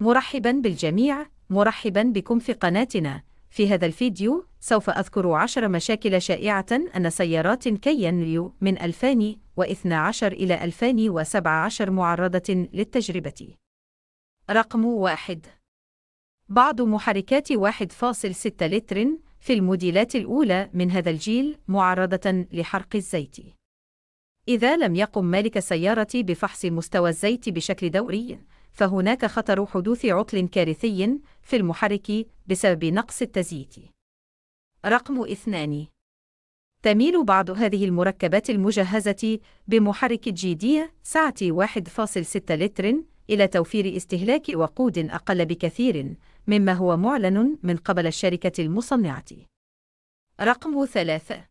مرحبا بالجميع، مرحبا بكم في قناتنا. في هذا الفيديو سوف أذكر عشر مشاكل شائعة أن سيارات كيان ليو من 2012 إلى 2017 معرضة للتجربة. رقم واحد بعض محركات 1.6 لتر في الموديلات الأولى من هذا الجيل معرضة لحرق الزيت. إذا لم يقم مالك السيارة بفحص مستوى الزيت بشكل دوري، فهناك خطر حدوث عطل كارثي في المحرك بسبب نقص التزييت. رقم اثنان تميل بعض هذه المركبات المجهزة بمحرك جي دي سعة 1.6 لتر إلى توفير استهلاك وقود أقل بكثير مما هو معلن من قبل الشركة المصنعة. رقم ثلاثة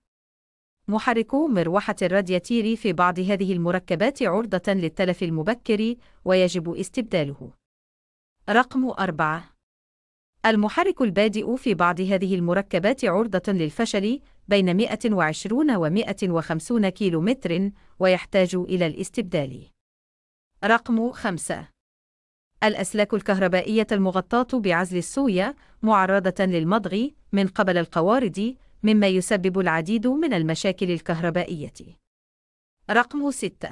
محركو مروحة الرادياتير في بعض هذه المركبات عرضة للتلف المبكر ويجب استبداله. رقم 4 المحرك البادئ في بعض هذه المركبات عرضة للفشل بين 120 و 150 كيلومتر ويحتاج إلى الاستبدال. رقم 5 الأسلاك الكهربائية المغطاة بعزل السوية معرضة للمضغ من قبل القوارض مما يسبب العديد من المشاكل الكهربائية. رقم 6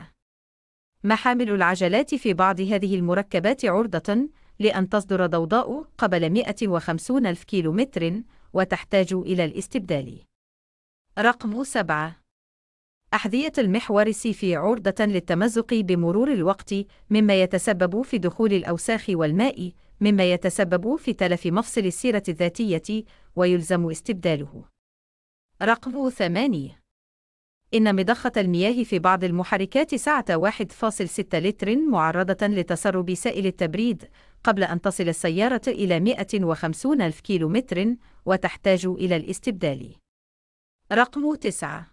محامل العجلات في بعض هذه المركبات عرضة لأن تصدر ضوضاء قبل 150 ألف كيلومتر وتحتاج إلى الاستبدال. رقم 7 أحذية المحور السيفي عرضة للتمزق بمرور الوقت مما يتسبب في دخول الأوساخ والماء مما يتسبب في تلف مفصل السيرة الذاتية ويلزم استبداله. رقم 8 إن مضخة المياه في بعض المحركات سعة 1.6 لتر معرضة لتسرب سائل التبريد قبل أن تصل السيارة إلى 150 ألف كيلومتر وتحتاج إلى الاستبدال. رقم 9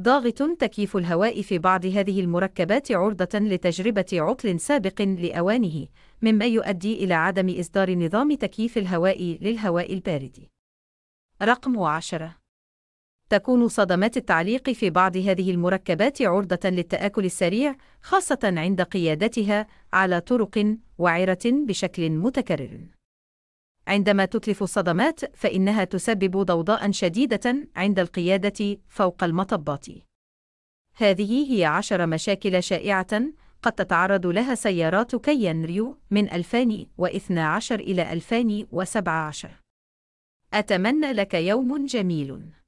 ضاغط تكييف الهواء في بعض هذه المركبات عرضة لتجربة عطل سابق لأوانه، مما يؤدي إلى عدم إصدار نظام تكييف الهواء للهواء البارد. رقم 10 تكون صدمات التعليق في بعض هذه المركبات عرضة للتآكل السريع خاصة عند قيادتها على طرق وعرة بشكل متكرر. عندما تتلف الصدمات فإنها تسبب ضوضاء شديدة عند القيادة فوق المطبات. هذه هي عشر مشاكل شائعة قد تتعرض لها سيارات كيان ريو من 2012 إلى 2017. أتمنى لك يوم جميل.